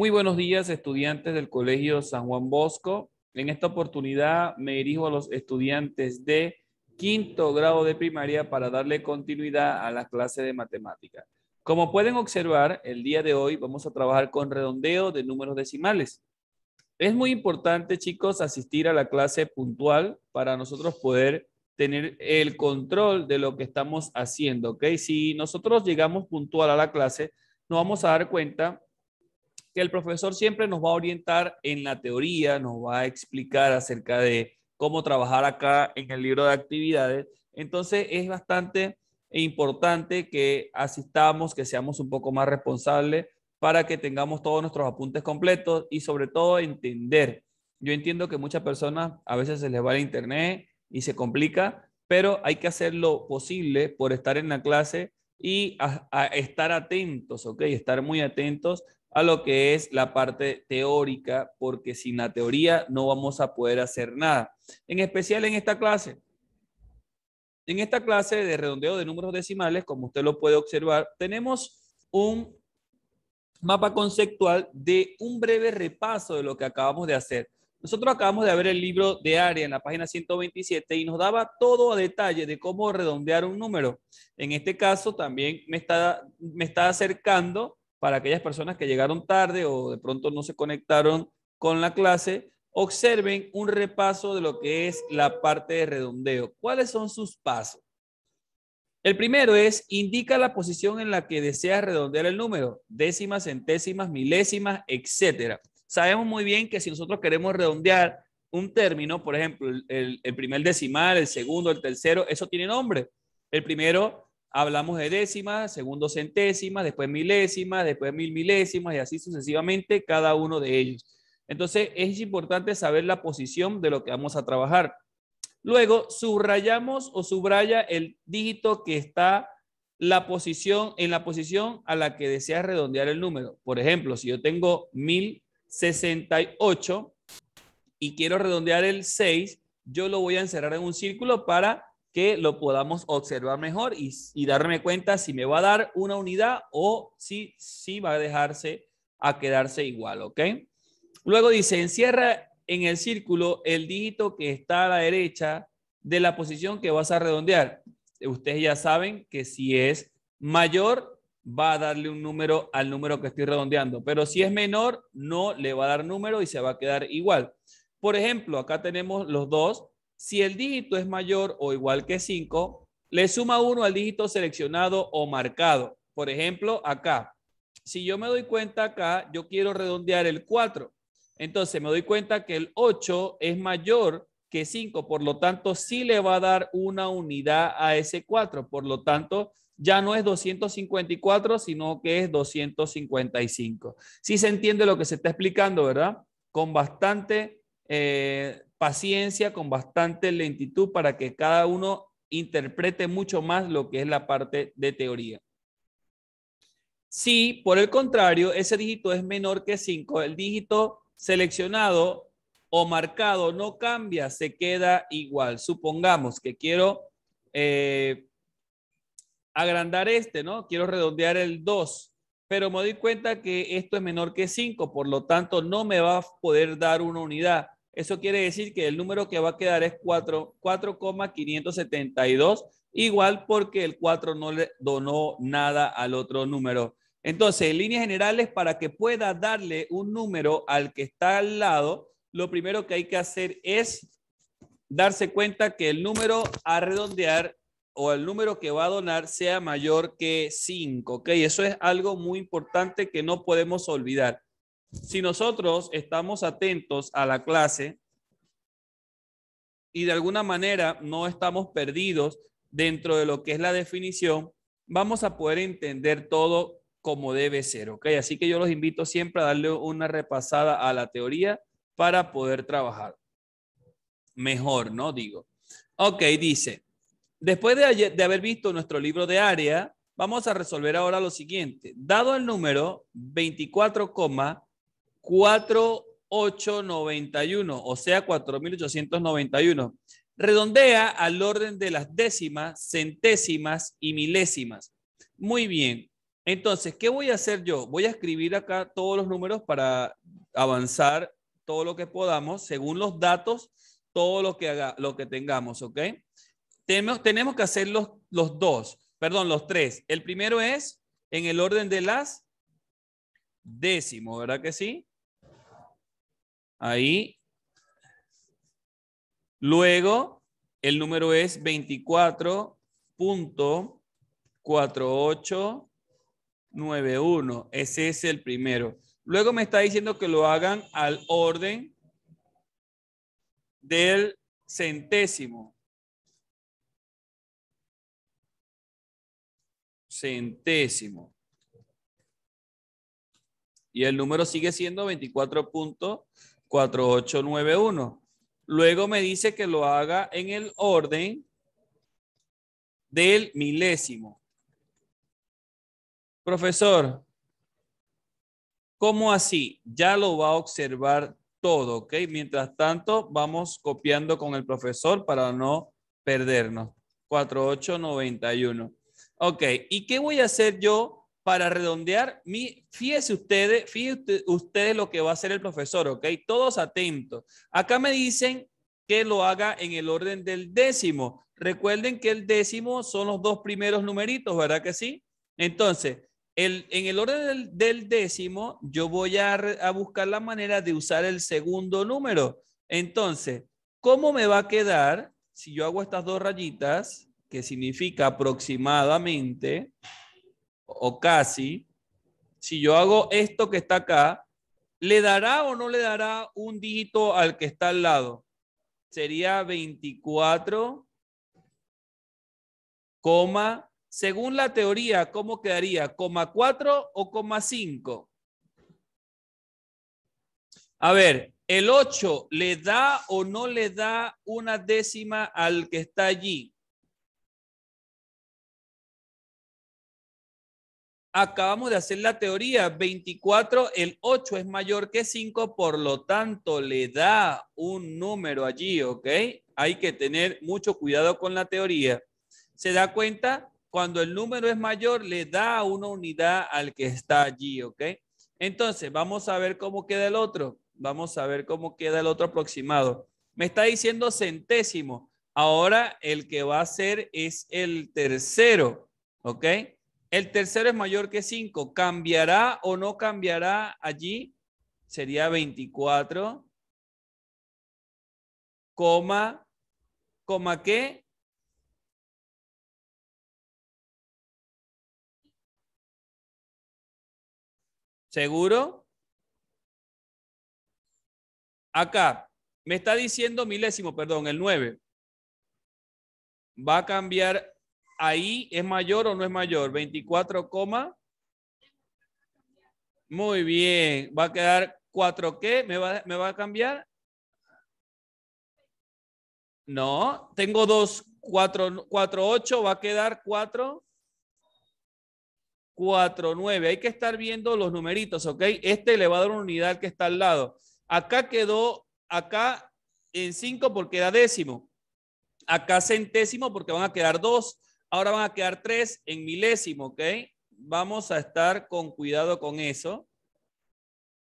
Muy buenos días, estudiantes del Colegio San Juan Bosco. En esta oportunidad me dirijo a los estudiantes de quinto grado de primaria para darle continuidad a la clase de matemática. Como pueden observar, el día de hoy vamos a trabajar con redondeo de números decimales. Es muy importante, chicos, asistir a la clase puntual para nosotros poder tener el control de lo que estamos haciendo, ¿ok? Si nosotros llegamos puntual a la clase, nos vamos a dar cuenta que el profesor siempre nos va a orientar en la teoría, nos va a explicar acerca de cómo trabajar acá en el libro de actividades. Entonces es bastante importante que asistamos, que seamos un poco más responsables para que tengamos todos nuestros apuntes completos y sobre todo entender. Yo entiendo que muchas personas a veces se les va el internet y se complica, pero hay que hacer lo posible por estar en la clase y estar atentos, ¿ok? Estar muy atentos a lo que es la parte teórica, porque sin la teoría no vamos a poder hacer nada. En especial en esta clase. En esta clase de redondeo de números decimales, como usted lo puede observar, tenemos un mapa conceptual de un breve repaso de lo que acabamos de hacer. Nosotros acabamos de ver el libro de área en la página 127 y nos daba todo a detalle de cómo redondear un número. En este caso también me está, me está acercando para aquellas personas que llegaron tarde o de pronto no se conectaron con la clase, observen un repaso de lo que es la parte de redondeo. ¿Cuáles son sus pasos? El primero es, indica la posición en la que deseas redondear el número, décimas, centésimas, milésimas, etc. Sabemos muy bien que si nosotros queremos redondear un término, por ejemplo, el, el primer decimal, el segundo, el tercero, eso tiene nombre. El primero hablamos de décimas, segundo centésimas, después milésimas, después mil milésimas y así sucesivamente cada uno de ellos. Entonces es importante saber la posición de lo que vamos a trabajar. Luego subrayamos o subraya el dígito que está la posición en la posición a la que deseas redondear el número. Por ejemplo, si yo tengo 1068 y quiero redondear el 6, yo lo voy a encerrar en un círculo para que lo podamos observar mejor y, darme cuenta si me va a dar una unidad o si, sí va a dejarse a quedarse igual, ¿ok? Luego dice, encierra en el círculo el dígito que está a la derecha de la posición que vas a redondear. Ustedes ya saben que si es mayor, va a darle un número al número que estoy redondeando, pero si es menor, no le va a dar número y se va a quedar igual. Por ejemplo, acá tenemos los dos si el dígito es mayor o igual que 5, le suma 1 al dígito seleccionado o marcado. Por ejemplo, acá. Si yo me doy cuenta acá, yo quiero redondear el 4. Entonces me doy cuenta que el 8 es mayor que 5, por lo tanto sí le va a dar una unidad a ese 4, por lo tanto ya no es 254, sino que es 255. Sí se entiende lo que se está explicando, ¿verdad? Con bastante eh, paciencia, con bastante lentitud para que cada uno interprete mucho más lo que es la parte de teoría. Si, por el contrario, ese dígito es menor que 5, el dígito seleccionado o marcado no cambia, se queda igual. Supongamos que quiero eh, agrandar este, ¿no? Quiero redondear el 2, pero me doy cuenta que esto es menor que 5, por lo tanto no me va a poder dar una unidad. Eso quiere decir que el número que va a quedar es 4,572, igual porque el 4 no le donó nada al otro número. Entonces, en líneas generales, para que pueda darle un número al que está al lado, lo primero que hay que hacer es darse cuenta que el número a redondear o el número que va a donar sea mayor que 5, ¿ok? Eso es algo muy importante que no podemos olvidar si nosotros estamos atentos a la clase y de alguna manera no estamos perdidos dentro de lo que es la definición, vamos a poder entender todo como debe ser, ¿ok? Así que yo los invito siempre a darle una repasada a la teoría para poder trabajar mejor, ¿no? Digo. Ok, dice, después de, de haber visto nuestro libro de área, vamos a resolver ahora lo siguiente. Dado el número 24, 4891, o sea, 4891. Redondea al orden de las décimas, centésimas y milésimas. Muy bien. Entonces, ¿qué voy a hacer yo? Voy a escribir acá todos los números para avanzar todo lo que podamos, según los datos, todo lo que, haga, lo que tengamos, ¿ok? Tenemos, que hacer los, los dos, perdón, los tres. El primero es en el orden de las décimo, ¿verdad que sí? Ahí. Luego, el número es 24.4891. Ese es el primero. Luego me está diciendo que lo hagan al orden del centésimo. Centésimo. Y el número sigue siendo 24.4891. 4891. Luego me dice que lo haga en el orden del milésimo. Profesor, ¿cómo así? Ya lo va a observar todo, ¿ok? Mientras tanto, vamos copiando con el profesor para no perdernos. 4891. Ok, ¿y qué voy a hacer yo para redondear, mi, ustedes, fíjese ustedes lo que va a hacer el profesor, ¿ok? Todos atentos. Acá me dicen que lo haga en el orden del décimo. Recuerden que el décimo son los dos primeros numeritos, ¿verdad que sí? Entonces, en el orden del, décimo, yo voy a buscar la manera de usar el segundo número. Entonces, ¿cómo me va a quedar si yo hago estas dos rayitas, que significa aproximadamente, o casi, si yo hago esto que está acá, ¿le dará o no le dará un dígito al que está al lado? Sería 24, según la teoría, ¿cómo quedaría? ¿Coma 4 o coma 5? A ver, el 8 le da o no le da una décima al que está allí. Acabamos de hacer la teoría, 24, el 8 es mayor que 5, por lo tanto le da un número allí, ¿ok? Hay que tener mucho cuidado con la teoría. ¿Se da cuenta? Cuando el número es mayor, le da una unidad al que está allí, ¿ok? Entonces, vamos a ver cómo queda el otro. Vamos a ver cómo queda el otro aproximado. Me está diciendo centésimo. Ahora el que va a ser es el tercero, ¿ok? El tercero es mayor que 5. ¿Cambiará o no cambiará allí? Sería 24, coma, coma qué? ¿Seguro? Acá, me está diciendo milésimo, perdón, el 9. Va a cambiar ahí es mayor o no es mayor? 24, muy bien. Va a quedar 4 qué? ¿Me va, a cambiar? No, tengo 2, 4, 8, va a quedar 4, 4, 9. Hay que estar viendo los numeritos, ¿ok? Este le va a una unidad que está al lado. Acá quedó, acá en 5 porque era décimo. Acá centésimo porque van a quedar 2. Ahora van a quedar tres en milésimo, ¿ok? Vamos a estar con cuidado con eso.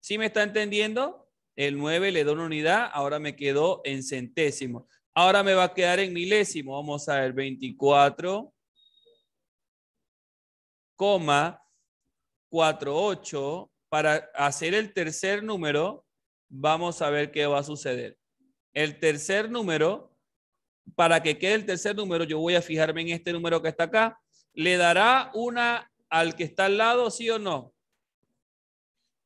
¿Sí me está entendiendo? El 9 le da una unidad, ahora me quedó en centésimo. Ahora me va a quedar en milésimo. Vamos a ver, 24, Para hacer el tercer número, vamos a ver qué va a suceder. El tercer número para que quede el tercer número, yo voy a fijarme en este número que está acá, le dará una al que está al lado, sí o no.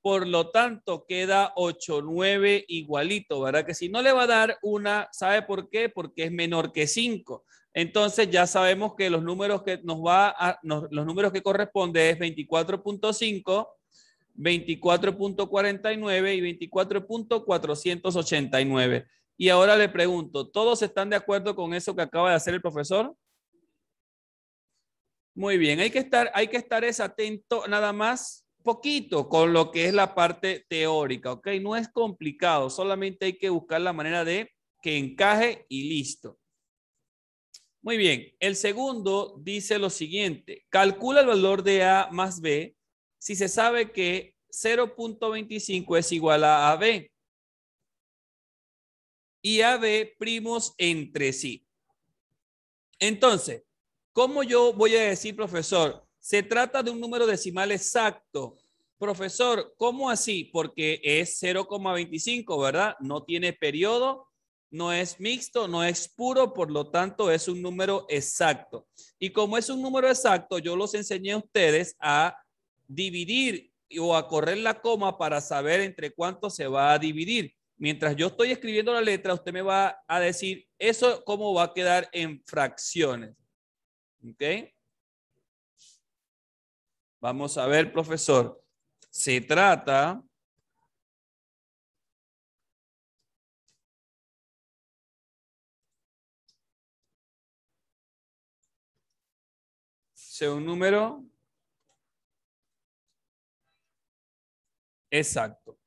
Por lo tanto, queda 8, 9 igualito, ¿verdad? Que si no le va a dar una, ¿sabe por qué? Porque es menor que 5. Entonces ya sabemos que los números que nos va a, los números que corresponde es 24.5, 24.49 y 24.489. Y ahora le pregunto, ¿todos están de acuerdo con eso que acaba de hacer el profesor? Muy bien, hay que estar, hay que estar es atento nada más poquito con lo que es la parte teórica, ¿ok? No es complicado, solamente hay que buscar la manera de que encaje y listo. Muy bien, el segundo dice lo siguiente, calcula el valor de A más B si se sabe que 0.25 es igual a AB y AB primos entre sí. Entonces, ¿cómo yo voy a decir, profesor? Se trata de un número decimal exacto. Profesor, ¿cómo así? Porque es 0,25, ¿verdad? No tiene periodo, no es mixto, no es puro, por lo tanto es un número exacto. Y como es un número exacto, yo los enseñé a ustedes a dividir o a correr la coma para saber entre cuánto se va a dividir. Mientras yo estoy escribiendo la letra, usted me va a decir eso cómo va a quedar en fracciones. ¿Ok? Vamos a ver, profesor. Se trata ¿Se un número exacto.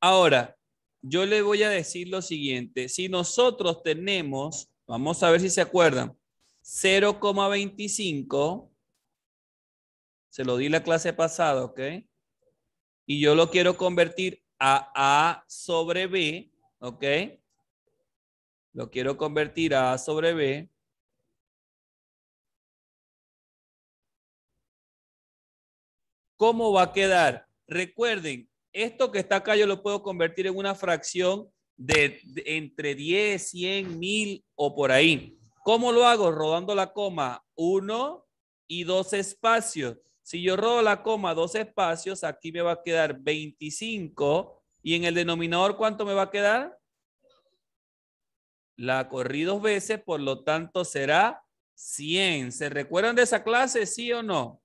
Ahora, yo le voy a decir lo siguiente. Si nosotros tenemos, vamos a ver si se acuerdan, 0,25, se lo di la clase pasada, ¿ok? Y yo lo quiero convertir a A sobre B, ¿ok? Lo quiero convertir a A sobre B. ¿Cómo va a quedar? Recuerden, esto que está acá yo lo puedo convertir en una fracción de, entre 10, 100, 1000 o por ahí. ¿Cómo lo hago? Rodando la coma 1 y dos espacios. Si yo rodo la coma dos espacios, aquí me va a quedar 25 y en el denominador ¿cuánto me va a quedar? La corrí dos veces, por lo tanto será 100. ¿Se recuerdan de esa clase, sí o no?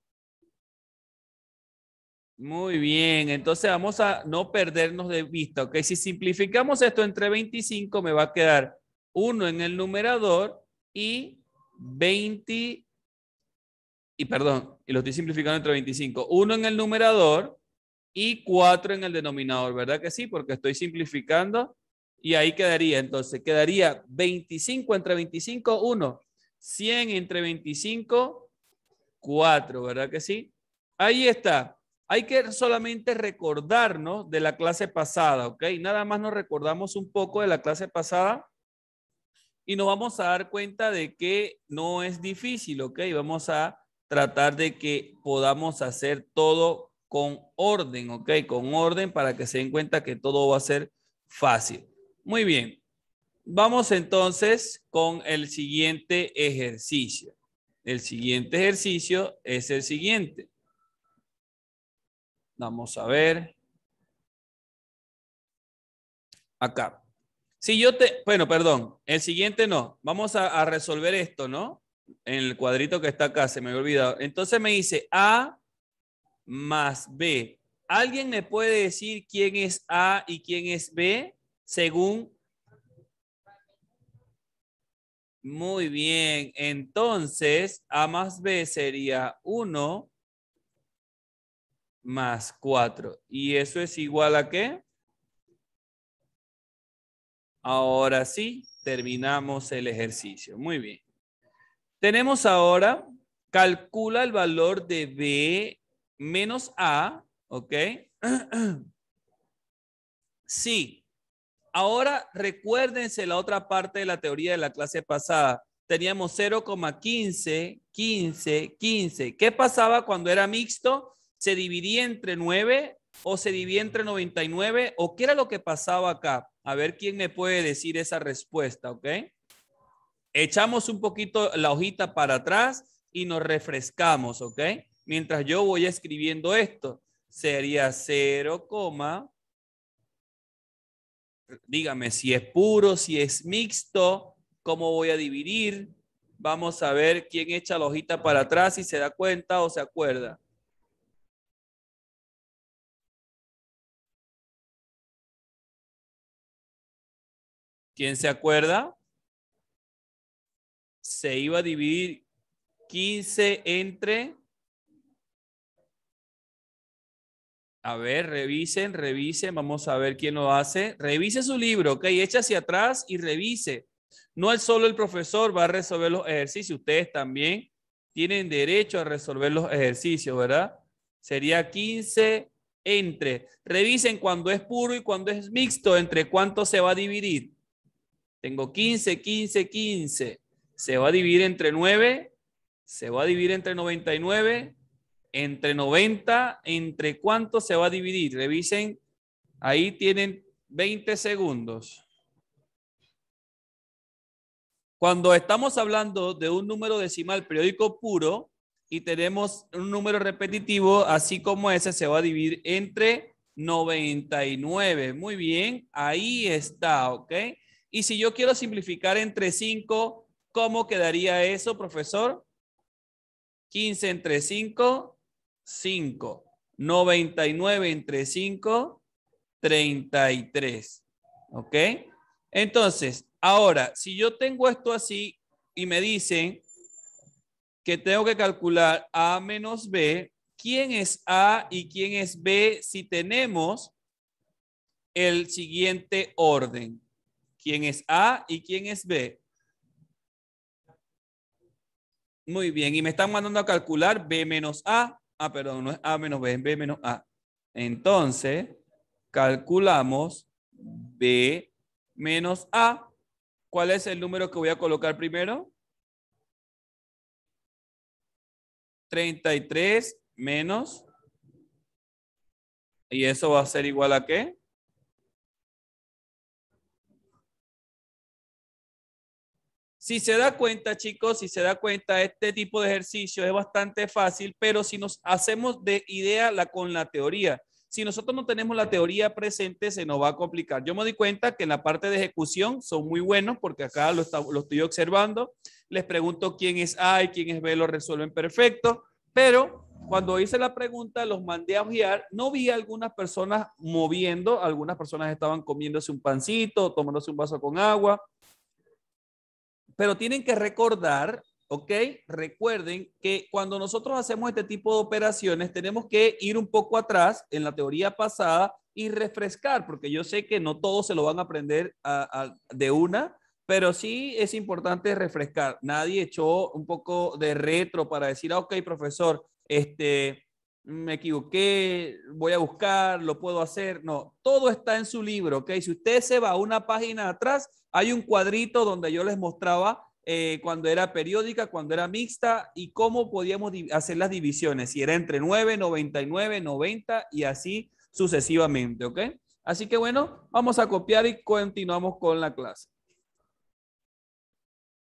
Muy bien, entonces vamos a no perdernos de vista, ¿ok? Si simplificamos esto entre 25, me va a quedar 1 en el numerador y 20, y perdón, y lo estoy simplificando entre 25, 1 en el numerador y 4 en el denominador, ¿verdad que sí? Porque estoy simplificando y ahí quedaría, entonces quedaría 25 entre 25, 1, 100 entre 25, 4, ¿verdad que sí? Ahí está. Hay que solamente recordarnos de la clase pasada, ¿ok? Nada más nos recordamos un poco de la clase pasada y nos vamos a dar cuenta de que no es difícil, ¿ok? Vamos a tratar de que podamos hacer todo con orden, ¿ok? Con orden para que se den cuenta que todo va a ser fácil. Muy bien. Vamos entonces con el siguiente ejercicio. El siguiente ejercicio es el siguiente. Vamos a ver. Acá. Si yo te, bueno, perdón, el siguiente no. Vamos a, a resolver esto, ¿no? En el cuadrito que está acá, se me había olvidado. Entonces me dice A más B. ¿Alguien me puede decir quién es A y quién es B según Muy bien, entonces A más B sería 1 más 4. ¿Y eso es igual a qué? Ahora sí, terminamos el ejercicio. Muy bien. Tenemos ahora, calcula el valor de B menos A, ¿ok? Sí. Ahora recuérdense la otra parte de la teoría de la clase pasada. Teníamos 0,15, 15, 15. ¿Qué pasaba cuando era mixto? ¿Se dividía entre 9 o se dividía entre 99? ¿O qué era lo que pasaba acá? A ver quién me puede decir esa respuesta, ¿ok? Echamos un poquito la hojita para atrás y nos refrescamos, ¿ok? Mientras yo voy escribiendo esto, sería 0, dígame si es puro, si es mixto, cómo voy a dividir. Vamos a ver quién echa la hojita para atrás y se da cuenta o se acuerda. ¿Quién se acuerda? Se iba a dividir 15 entre... A ver, revisen, revisen, vamos a ver quién lo hace. Revise su libro, ok, echa hacia atrás y revise. No es solo el profesor va a resolver los ejercicios, ustedes también tienen derecho a resolver los ejercicios, ¿verdad? Sería 15 entre. Revisen cuando es puro y cuando es mixto, entre cuánto se va a dividir. Tengo 15, 15, 15. Se va a dividir entre 9, se va a dividir entre 99, entre 90, entre cuánto se va a dividir. Revisen, ahí tienen 20 segundos. Cuando estamos hablando de un número decimal periódico puro y tenemos un número repetitivo, así como ese, se va a dividir entre 99. Muy bien, ahí está, ¿ok? Y si yo quiero simplificar entre 5, ¿cómo quedaría eso, profesor? 15 entre 5, 5. 99 entre 5, 33. ¿Ok? Entonces, ahora, si yo tengo esto así y me dicen que tengo que calcular A menos B, ¿quién es A y quién es B si tenemos el siguiente orden? ¿Quién es A y quién es B? Muy bien, y me están mandando a calcular B menos A. Ah, perdón, no es A menos B, es B menos A. Entonces, calculamos B menos A. ¿Cuál es el número que voy a colocar primero? 33 menos. ¿Y eso va a ser igual a qué? Si se da cuenta, chicos, si se da cuenta, este tipo de ejercicio es bastante fácil, pero si nos hacemos de idea la, con la teoría, si nosotros no tenemos la teoría presente, se nos va a complicar. Yo me di cuenta que en la parte de ejecución son muy buenos porque acá lo, estoy observando. Les pregunto quién es A y quién es B, lo resuelven perfecto. Pero cuando hice la pregunta, los mandé a guiar. No vi a algunas personas moviendo, algunas personas estaban comiéndose un pancito, tomándose un vaso con agua, pero tienen que recordar, ¿ok? Recuerden que cuando nosotros hacemos este tipo de operaciones, tenemos que ir un poco atrás en la teoría pasada y refrescar, porque yo sé que no todos se lo van a aprender de una, pero sí es importante refrescar. Nadie echó un poco de retro para decir, ah, ok, profesor, este, me equivoqué, voy a buscar, lo puedo hacer. No, todo está en su libro, ok. Si usted se va a una página atrás, hay un cuadrito donde yo les mostraba eh, cuando era periódica, cuando era mixta y cómo podíamos hacer las divisiones, si era entre 9, 99, 90 y así sucesivamente, ¿ok? Así que bueno, vamos a copiar y continuamos con la clase.